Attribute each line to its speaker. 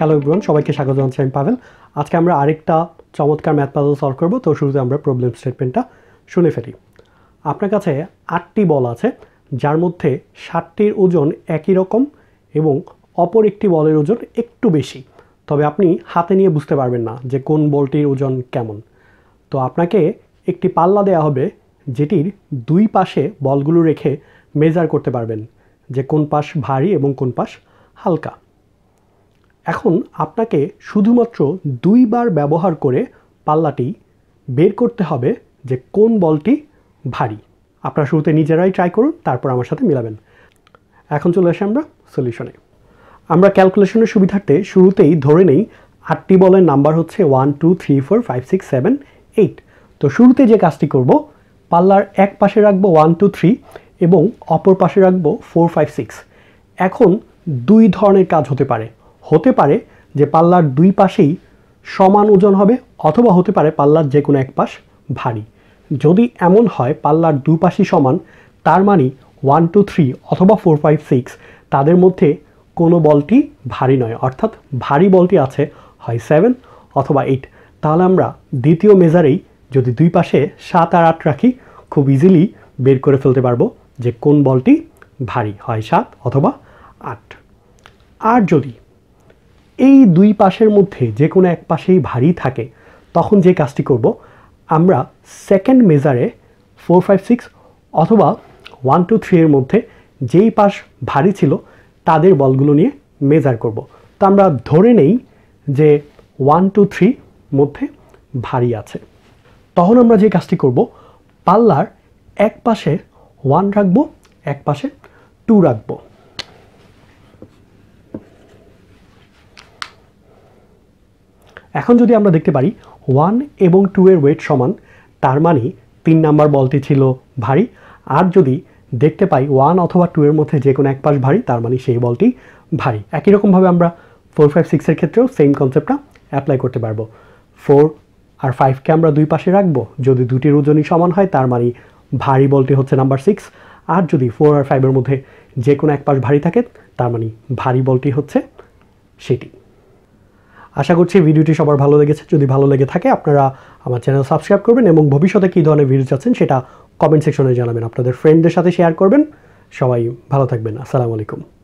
Speaker 1: Hello ইব্রন সবাইকে স্বাগত জানাচ্ছি আমি পাবেন আজকে আমরা আরেকটা চমৎকার ম্যাথ পাজল সলভ করবো তো শুরুতে আমরা প্রবলেম স্টেটমেন্টটা শুনে ফেলি আপনার কাছে আটটি বল আছে যার মধ্যে ষাটটির ওজন একই রকম এবং অপর একটি বলের ওজন একটু বেশি তবে আপনি হাতে নিয়ে বুঝতে পারবেন না যে কোন বলটির ওজন কেমন তো আপনাকে একটি পাল্লা দেয়া হবে যেটির দুই পাশে বলগুলো রেখে মেজার করতে পারবেন যে কোন পাশ ভারী এবং কোন পাশ হালকা এখন আপনাকে শুধুমাত্র দুইবার ব্যবহার করে পাল্লাটি বের করতে হবে যে কোন বলটি ভারী আপনার শুরুতে নিজেরাই ট্রাই করুন তারপর আমার সাথে মিলাবেন এখন চলে আসি আমরা সলিউশনে আমরা ক্যালকুলেশনের সুবিধার্থে শুরুতেই ধরে নেই আটটি বলের নাম্বার হচ্ছে one two three four five six seven eight তো শুরুতে যে কাজটি করব পাল্লার এক পাশে রাখবো ওয়ান টু থ্রি এবং অপর পাশে রাখবো ফোর ফাইভ সিক্স এখন দুই ধরনের কাজ হতে পারে হতে পারে যে পাল্লার দুই পাশেই সমান ওজন হবে অথবা হতে পারে পাল্লার যে কোনো এক পাশ ভারী যদি এমন হয় পাল্লার দুপাশই সমান তার মানে ওয়ান টু থ্রি অথবা ফোর ফাইভ সিক্স তাদের মধ্যে কোনো বলটি ভারী নয় অর্থাৎ ভারী বলটি আছে হয় সেভেন অথবা এইট তাহলে আমরা দ্বিতীয় মেজারেই যদি দুই পাশে সাত আর আট রাখি খুব ইজিলি বের করে ফেলতে পারবো যে কোন বলটি ভারী হয় সাত অথবা আট আর যদি এই দুই পাশের মধ্যে যে কোনো এক পাশেই ভারী থাকে তখন যে কাজটি করব আমরা সেকেন্ড মেজারে ফোর ফাইভ সিক্স অথবা ওয়ান টু থ্রি এর মধ্যে যেই পাশ ভারী ছিল তাদের বলগুলো নিয়ে মেজার করব। তো আমরা ধরে নেই যে ওয়ান টু থ্রি মধ্যে ভারী আছে তখন আমরা যে কাজটি করব পাল্লার এক পাশে ওয়ান রাখবো এক পাশে টু রাখবো এখন যদি আমরা দেখতে পারি ওয়ান এবং টু এর ওয়েট সমান তার মানে তিন নাম্বার বলটি ছিল ভারী আর যদি দেখতে পাই ওয়ান অথবা টু এর মধ্যে যে কোনো এক পাশ ভারী তার মানে সেই বলটি ভারী একই রকমভাবে আমরা ফোর ফাইভ সিক্সের ক্ষেত্রেও সেম কনসেপ্টটা অ্যাপ্লাই করতে পারবো ফোর আর ফাইভকে আমরা দুই পাশে রাখবো যদি দুটির ওজনই সমান হয় তার মানে ভারী বলটি হচ্ছে নাম্বার সিক্স আর যদি ফোর আর ফাইভের মধ্যে যে কোনো এক পাশ ভারী থাকে তার মানে ভারী বলটি হচ্ছে সেটি আশা করছি ভিডিওটি সবার ভালো লেগেছে যদি ভালো লেগে থাকে আপনারা আমার চ্যানেল সাবস্ক্রাইব করবেন এবং ভবিষ্যতে কী ধরনের ভিডিও চাচ্ছেন সেটা কমেন্ট সেকশনে জানাবেন আপনাদের ফ্রেন্ডদের সাথে শেয়ার করবেন সবাই ভালো থাকবেন আসসালামু আলাইকুম